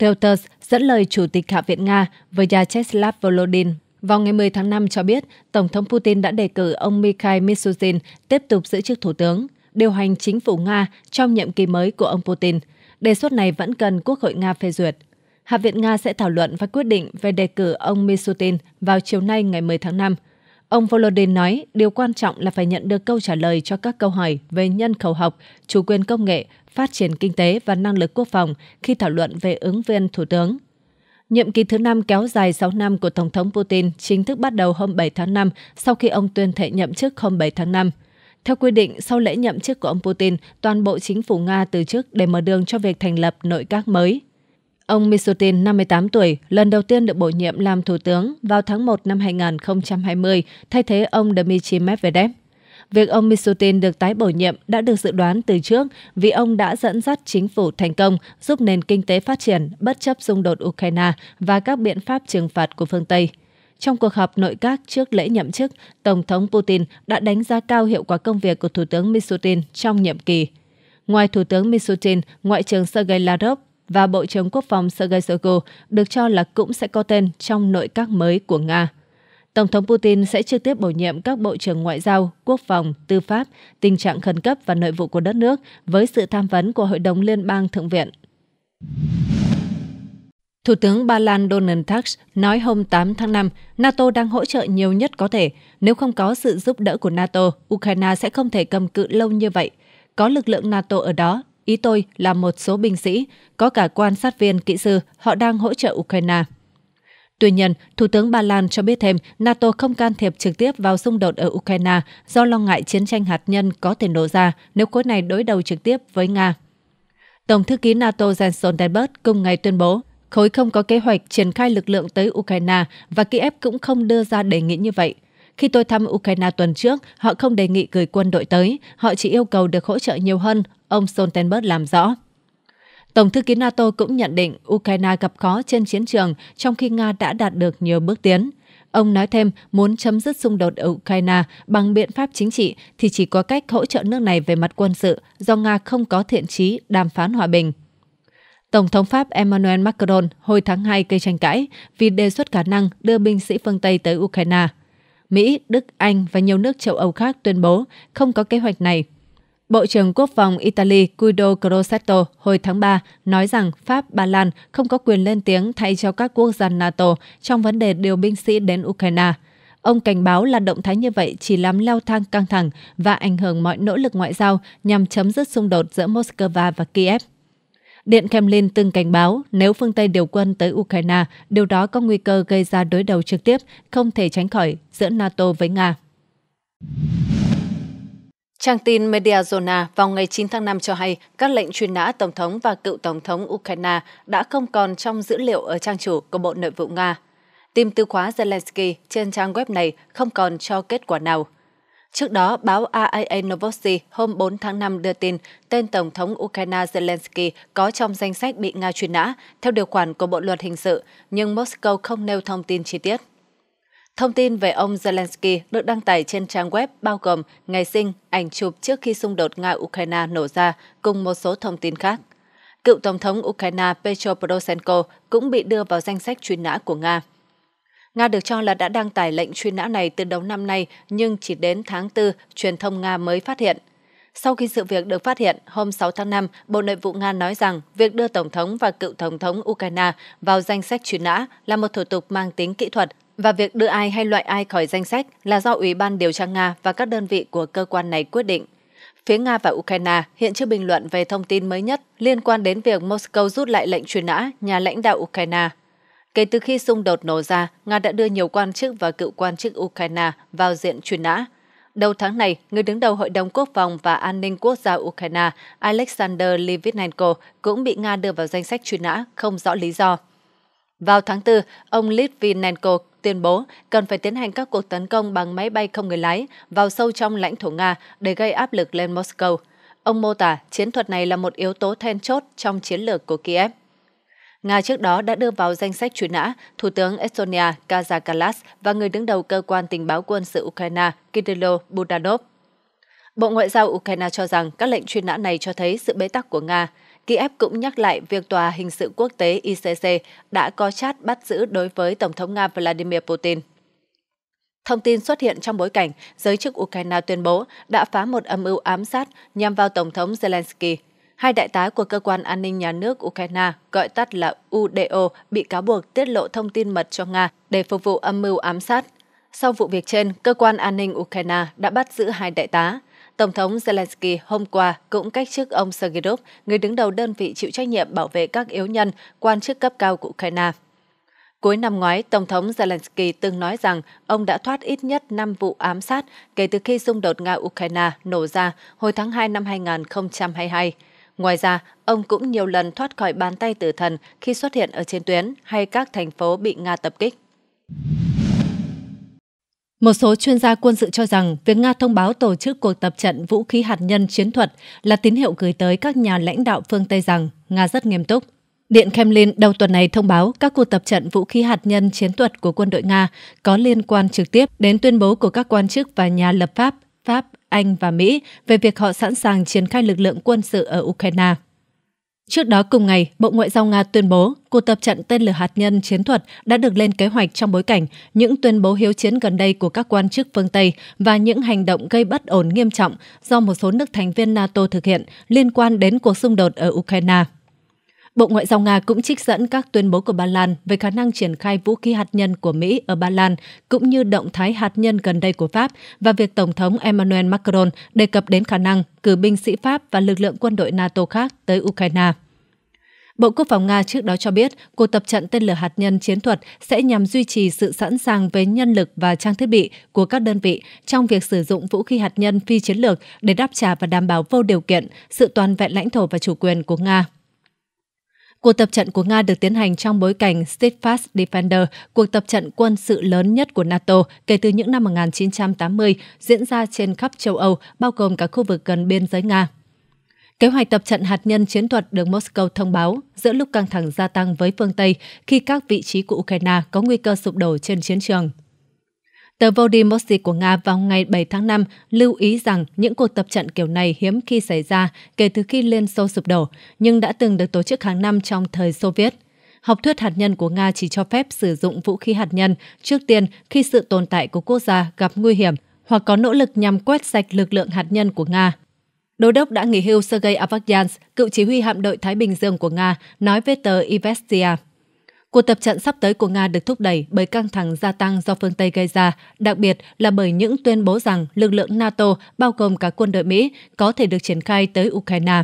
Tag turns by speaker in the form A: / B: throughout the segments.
A: Reuters dẫn lời Chủ tịch Hạ viện Nga Vyacheslav Volodin vào ngày 10 tháng 5 cho biết Tổng thống Putin đã đề cử ông Mikhail Mishustin tiếp tục giữ chức Thủ tướng, điều hành chính phủ Nga trong nhiệm kỳ mới của ông Putin. Đề xuất này vẫn cần Quốc hội Nga phê duyệt. Hạ viện Nga sẽ thảo luận và quyết định về đề cử ông Mishutin vào chiều nay ngày 10 tháng 5. Ông Volodin nói điều quan trọng là phải nhận được câu trả lời cho các câu hỏi về nhân khẩu học, chủ quyền công nghệ phát triển kinh tế và năng lực quốc phòng khi thảo luận về ứng viên thủ tướng. Nhiệm kỳ thứ năm kéo dài 6 năm của Tổng thống Putin chính thức bắt đầu hôm 7 tháng 5 sau khi ông tuyên thệ nhậm chức hôm 7 tháng 5. Theo quy định, sau lễ nhậm chức của ông Putin, toàn bộ chính phủ Nga từ chức để mở đường cho việc thành lập nội các mới. Ông Mishutin, 58 tuổi, lần đầu tiên được bổ nhiệm làm thủ tướng vào tháng 1 năm 2020, thay thế ông Dmitry Medvedev. Việc ông Mishutin được tái bổ nhiệm đã được dự đoán từ trước vì ông đã dẫn dắt chính phủ thành công giúp nền kinh tế phát triển bất chấp xung đột Ukraine và các biện pháp trừng phạt của phương Tây. Trong cuộc họp nội các trước lễ nhậm chức, Tổng thống Putin đã đánh giá cao hiệu quả công việc của Thủ tướng Mishutin trong nhiệm kỳ. Ngoài Thủ tướng Mishutin, Ngoại trưởng Sergei Lavrov và Bộ trưởng Quốc phòng Sergei Shoigu được cho là cũng sẽ có tên trong nội các mới của Nga. Tổng thống Putin sẽ trực tiếp bổ nhiệm các bộ trưởng ngoại giao, quốc phòng, tư pháp, tình trạng khẩn cấp và nội vụ của đất nước với sự tham vấn của Hội đồng Liên bang Thượng viện. Thủ tướng Ba Lan Donald Tusk nói hôm 8 tháng 5, NATO đang hỗ trợ nhiều nhất có thể. Nếu không có sự giúp đỡ của NATO, Ukraine sẽ không thể cầm cự lâu như vậy. Có lực lượng NATO ở đó, ý tôi là một số binh sĩ, có cả quan sát viên kỹ sư, họ đang hỗ trợ Ukraine. Tuy nhiên, Thủ tướng Ba Lan cho biết thêm NATO không can thiệp trực tiếp vào xung đột ở Ukraine do lo ngại chiến tranh hạt nhân có thể nổ ra nếu khối này đối đầu trực tiếp với Nga. Tổng thư ký NATO Jens Stoltenberg cùng ngày tuyên bố khối không có kế hoạch triển khai lực lượng tới Ukraine và Kiev cũng không đưa ra đề nghị như vậy. Khi tôi thăm Ukraine tuần trước, họ không đề nghị gửi quân đội tới, họ chỉ yêu cầu được hỗ trợ nhiều hơn, ông Stoltenberg làm rõ. Tổng thư ký NATO cũng nhận định Ukraine gặp khó trên chiến trường trong khi Nga đã đạt được nhiều bước tiến. Ông nói thêm muốn chấm dứt xung đột ở Ukraine bằng biện pháp chính trị thì chỉ có cách hỗ trợ nước này về mặt quân sự do Nga không có thiện chí đàm phán hòa bình. Tổng thống Pháp Emmanuel Macron hồi tháng 2 gây tranh cãi vì đề xuất khả năng đưa binh sĩ phương Tây tới Ukraine. Mỹ, Đức, Anh và nhiều nước châu Âu khác tuyên bố không có kế hoạch này Bộ trưởng Quốc phòng Italy Guido Crosetto hồi tháng 3 nói rằng Pháp, Ba Lan không có quyền lên tiếng thay cho các quốc gia NATO trong vấn đề điều binh sĩ đến Ukraine. Ông cảnh báo là động thái như vậy chỉ làm leo thang căng thẳng và ảnh hưởng mọi nỗ lực ngoại giao nhằm chấm dứt xung đột giữa Moscow và Kiev. Điện Kremlin từng cảnh báo nếu phương Tây điều quân tới Ukraine, điều đó có nguy cơ gây ra đối đầu trực tiếp, không thể tránh khỏi giữa NATO với Nga. Trang tin Mediazona vào ngày 9 tháng 5 cho hay các lệnh truy nã Tổng thống và cựu Tổng thống Ukraine đã không còn trong dữ liệu ở trang chủ của Bộ Nội vụ Nga. Tìm từ khóa Zelensky trên trang web này không còn cho kết quả nào. Trước đó, báo AIA Novosti hôm 4 tháng 5 đưa tin tên Tổng thống Ukraine Zelensky có trong danh sách bị Nga truy nã theo điều khoản của Bộ Luật Hình sự, nhưng Moscow không nêu thông tin chi tiết. Thông tin về ông Zelensky được đăng tải trên trang web bao gồm ngày sinh, ảnh chụp trước khi xung đột Nga-Ukraine nổ ra cùng một số thông tin khác. Cựu Tổng thống Ukraine Petro Poroshenko cũng bị đưa vào danh sách truy nã của Nga. Nga được cho là đã đăng tải lệnh truy nã này từ đầu năm nay nhưng chỉ đến tháng 4 truyền thông Nga mới phát hiện. Sau khi sự việc được phát hiện, hôm 6 tháng 5, Bộ Nội vụ Nga nói rằng việc đưa Tổng thống và cựu Tổng thống Ukraine vào danh sách truy nã là một thủ tục mang tính kỹ thuật và việc đưa ai hay loại ai khỏi danh sách là do Ủy ban điều tra Nga và các đơn vị của cơ quan này quyết định. Phía Nga và Ukraine hiện chưa bình luận về thông tin mới nhất liên quan đến việc Moscow rút lại lệnh truy nã nhà lãnh đạo Ukraine. Kể từ khi xung đột nổ ra, Nga đã đưa nhiều quan chức và cựu quan chức Ukraine vào diện truy nã. Đầu tháng này, người đứng đầu Hội đồng Quốc phòng và An ninh Quốc gia Ukraine Alexander Livinenko cũng bị Nga đưa vào danh sách truy nã không rõ lý do. Vào tháng 4, ông Litvinenko tuyên bố cần phải tiến hành các cuộc tấn công bằng máy bay không người lái vào sâu trong lãnh thổ Nga để gây áp lực lên Moscow. Ông mô tả chiến thuật này là một yếu tố then chốt trong chiến lược của Kiev. Nga trước đó đã đưa vào danh sách truy nã Thủ tướng Estonia Kazakalas và người đứng đầu cơ quan tình báo quân sự Ukraine Kirilo Budanov. Bộ Ngoại giao Ukraine cho rằng các lệnh truy nã này cho thấy sự bế tắc của Nga – Kiev cũng nhắc lại việc Tòa Hình sự Quốc tế ICC đã có chát bắt giữ đối với Tổng thống Nga Vladimir Putin. Thông tin xuất hiện trong bối cảnh giới chức Ukraine tuyên bố đã phá một âm mưu ám sát nhằm vào Tổng thống Zelensky. Hai đại tá của Cơ quan An ninh Nhà nước Ukraine, gọi tắt là UDO, bị cáo buộc tiết lộ thông tin mật cho Nga để phục vụ âm mưu ám sát. Sau vụ việc trên, Cơ quan An ninh Ukraine đã bắt giữ hai đại tá. Tổng thống Zelensky hôm qua cũng cách chức ông Sergeyov, người đứng đầu đơn vị chịu trách nhiệm bảo vệ các yếu nhân, quan chức cấp cao của Ukraine. Cuối năm ngoái, Tổng thống Zelensky từng nói rằng ông đã thoát ít nhất 5 vụ ám sát kể từ khi xung đột Nga-Ukraine nổ ra hồi tháng 2 năm 2022. Ngoài ra, ông cũng nhiều lần thoát khỏi bàn tay tử thần khi xuất hiện ở trên tuyến hay các thành phố bị Nga tập kích. Một số chuyên gia quân sự cho rằng việc Nga thông báo tổ chức cuộc tập trận vũ khí hạt nhân chiến thuật là tín hiệu gửi tới các nhà lãnh đạo phương Tây rằng Nga rất nghiêm túc. Điện Kremlin đầu tuần này thông báo các cuộc tập trận vũ khí hạt nhân chiến thuật của quân đội Nga có liên quan trực tiếp đến tuyên bố của các quan chức và nhà lập pháp Pháp, Anh và Mỹ về việc họ sẵn sàng triển khai lực lượng quân sự ở Ukraine. Trước đó cùng ngày, Bộ Ngoại giao Nga tuyên bố cuộc tập trận tên lửa hạt nhân chiến thuật đã được lên kế hoạch trong bối cảnh những tuyên bố hiếu chiến gần đây của các quan chức phương Tây và những hành động gây bất ổn nghiêm trọng do một số nước thành viên NATO thực hiện liên quan đến cuộc xung đột ở Ukraine. Bộ Ngoại giao Nga cũng trích dẫn các tuyên bố của Ba Lan về khả năng triển khai vũ khí hạt nhân của Mỹ ở Ba Lan, cũng như động thái hạt nhân gần đây của Pháp và việc Tổng thống Emmanuel Macron đề cập đến khả năng cử binh sĩ Pháp và lực lượng quân đội NATO khác tới Ukraine. Bộ Quốc phòng Nga trước đó cho biết cuộc tập trận tên lửa hạt nhân chiến thuật sẽ nhằm duy trì sự sẵn sàng về nhân lực và trang thiết bị của các đơn vị trong việc sử dụng vũ khí hạt nhân phi chiến lược để đáp trả và đảm bảo vô điều kiện sự toàn vẹn lãnh thổ và chủ quyền của Nga Cuộc tập trận của Nga được tiến hành trong bối cảnh Steadfast Defender, cuộc tập trận quân sự lớn nhất của NATO kể từ những năm 1980, diễn ra trên khắp châu Âu, bao gồm cả khu vực gần biên giới Nga. Kế hoạch tập trận hạt nhân chiến thuật được Moscow thông báo giữa lúc căng thẳng gia tăng với phương Tây khi các vị trí của Ukraine có nguy cơ sụp đổ trên chiến trường. Tờ Vladivostok của Nga vào ngày 7 tháng 5 lưu ý rằng những cuộc tập trận kiểu này hiếm khi xảy ra kể từ khi Liên Xô sụp đổ, nhưng đã từng được tổ chức hàng năm trong thời Xô Viết. Học thuyết hạt nhân của Nga chỉ cho phép sử dụng vũ khí hạt nhân trước tiên khi sự tồn tại của quốc gia gặp nguy hiểm hoặc có nỗ lực nhằm quét sạch lực lượng hạt nhân của Nga. Đô đốc đã nghỉ hưu Sergei Avakyan, cựu chỉ huy hạm đội Thái Bình Dương của Nga, nói với tờ Ivestia. Cuộc tập trận sắp tới của Nga được thúc đẩy bởi căng thẳng gia tăng do phương Tây gây ra, đặc biệt là bởi những tuyên bố rằng lực lượng NATO, bao gồm cả quân đội Mỹ, có thể được triển khai tới Ukraine.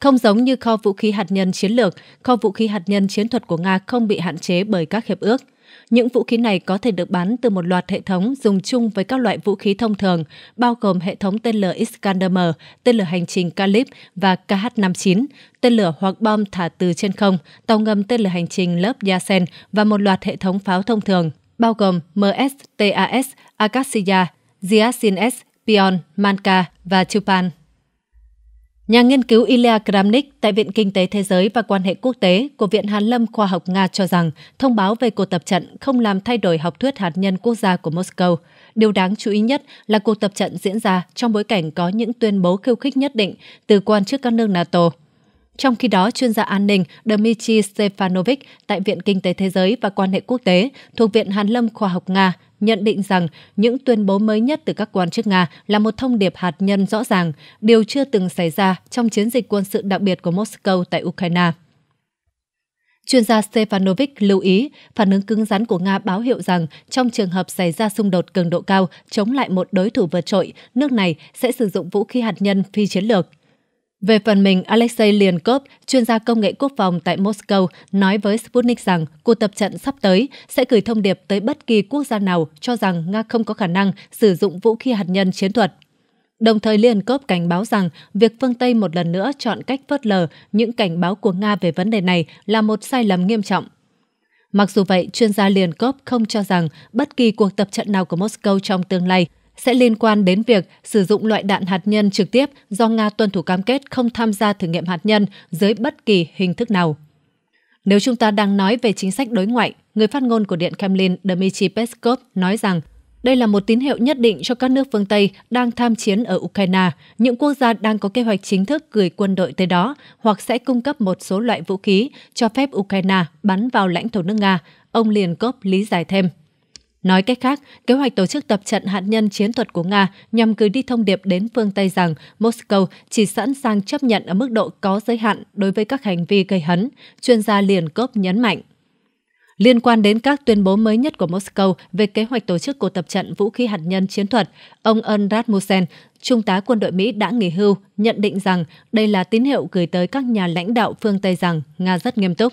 A: Không giống như kho vũ khí hạt nhân chiến lược, kho vũ khí hạt nhân chiến thuật của Nga không bị hạn chế bởi các hiệp ước. Những vũ khí này có thể được bán từ một loạt hệ thống dùng chung với các loại vũ khí thông thường, bao gồm hệ thống tên lửa Iskander-M, tên lửa hành trình Kalib và KH-59, tên lửa hoặc bom thả từ trên không, tàu ngầm tên lửa hành trình lớp Yasen và một loạt hệ thống pháo thông thường, bao gồm MSTAS, Akasia, Ziasin-S, Pion, Manka và Chupan. Nhà nghiên cứu Ilya Kramnik tại Viện Kinh tế Thế giới và Quan hệ Quốc tế của Viện Hàn Lâm Khoa học Nga cho rằng thông báo về cuộc tập trận không làm thay đổi học thuyết hạt nhân quốc gia của Moscow. Điều đáng chú ý nhất là cuộc tập trận diễn ra trong bối cảnh có những tuyên bố khiêu khích nhất định từ quan chức các nước NATO. Trong khi đó, chuyên gia an ninh Dmitry Stefanovic tại Viện Kinh tế Thế giới và Quan hệ Quốc tế thuộc Viện Hàn lâm Khoa học Nga nhận định rằng những tuyên bố mới nhất từ các quan chức Nga là một thông điệp hạt nhân rõ ràng, điều chưa từng xảy ra trong chiến dịch quân sự đặc biệt của Moscow tại Ukraine. Chuyên gia Stefanovic lưu ý, phản ứng cứng rắn của Nga báo hiệu rằng trong trường hợp xảy ra xung đột cường độ cao chống lại một đối thủ vượt trội, nước này sẽ sử dụng vũ khí hạt nhân phi chiến lược. Về phần mình, Alexei Lenkov, chuyên gia công nghệ quốc phòng tại Moscow, nói với Sputnik rằng cuộc tập trận sắp tới sẽ gửi thông điệp tới bất kỳ quốc gia nào cho rằng Nga không có khả năng sử dụng vũ khí hạt nhân chiến thuật. Đồng thời Lenkov cảnh báo rằng việc phương Tây một lần nữa chọn cách phớt lờ những cảnh báo của Nga về vấn đề này là một sai lầm nghiêm trọng. Mặc dù vậy, chuyên gia Lenkov không cho rằng bất kỳ cuộc tập trận nào của Moscow trong tương lai sẽ liên quan đến việc sử dụng loại đạn hạt nhân trực tiếp do Nga tuân thủ cam kết không tham gia thử nghiệm hạt nhân dưới bất kỳ hình thức nào. Nếu chúng ta đang nói về chính sách đối ngoại, người phát ngôn của Điện Kremlin Dmitry Peskov nói rằng đây là một tín hiệu nhất định cho các nước phương Tây đang tham chiến ở Ukraine, những quốc gia đang có kế hoạch chính thức gửi quân đội tới đó hoặc sẽ cung cấp một số loại vũ khí cho phép Ukraine bắn vào lãnh thổ nước Nga, ông Liên Cốp lý giải thêm. Nói cách khác, kế hoạch tổ chức tập trận hạt nhân chiến thuật của Nga nhằm gửi đi thông điệp đến phương Tây rằng Moscow chỉ sẵn sàng chấp nhận ở mức độ có giới hạn đối với các hành vi gây hấn, chuyên gia liền cốp nhấn mạnh. Liên quan đến các tuyên bố mới nhất của Moscow về kế hoạch tổ chức cuộc tập trận vũ khí hạt nhân chiến thuật, ông Ern Rasmussen, trung tá quân đội Mỹ đã nghỉ hưu, nhận định rằng đây là tín hiệu gửi tới các nhà lãnh đạo phương Tây rằng Nga rất nghiêm túc.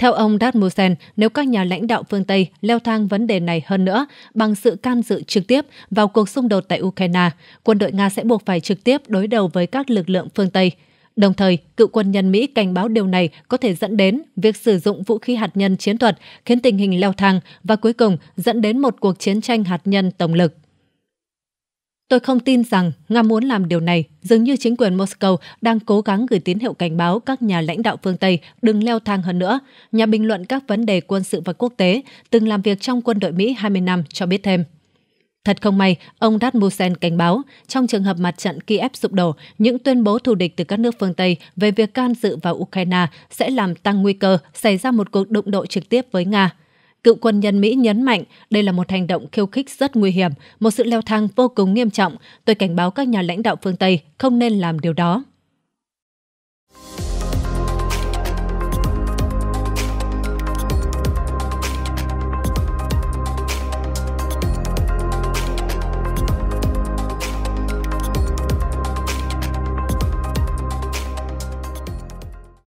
A: Theo ông Rasmussen, nếu các nhà lãnh đạo phương Tây leo thang vấn đề này hơn nữa bằng sự can dự trực tiếp vào cuộc xung đột tại Ukraine, quân đội Nga sẽ buộc phải trực tiếp đối đầu với các lực lượng phương Tây. Đồng thời, cựu quân nhân Mỹ cảnh báo điều này có thể dẫn đến việc sử dụng vũ khí hạt nhân chiến thuật khiến tình hình leo thang và cuối cùng dẫn đến một cuộc chiến tranh hạt nhân tổng lực. Tôi không tin rằng Nga muốn làm điều này, dường như chính quyền Moscow đang cố gắng gửi tín hiệu cảnh báo các nhà lãnh đạo phương Tây đừng leo thang hơn nữa. Nhà bình luận các vấn đề quân sự và quốc tế, từng làm việc trong quân đội Mỹ 20 năm cho biết thêm. Thật không may, ông Rasmussen cảnh báo, trong trường hợp mặt trận Kiev sụp đổ, những tuyên bố thù địch từ các nước phương Tây về việc can dự vào Ukraine sẽ làm tăng nguy cơ xảy ra một cuộc đụng độ trực tiếp với Nga. Cựu quân nhân Mỹ nhấn mạnh đây là một hành động khiêu khích rất nguy hiểm, một sự leo thang vô cùng nghiêm trọng. Tôi cảnh báo các nhà lãnh đạo phương Tây không nên làm điều đó.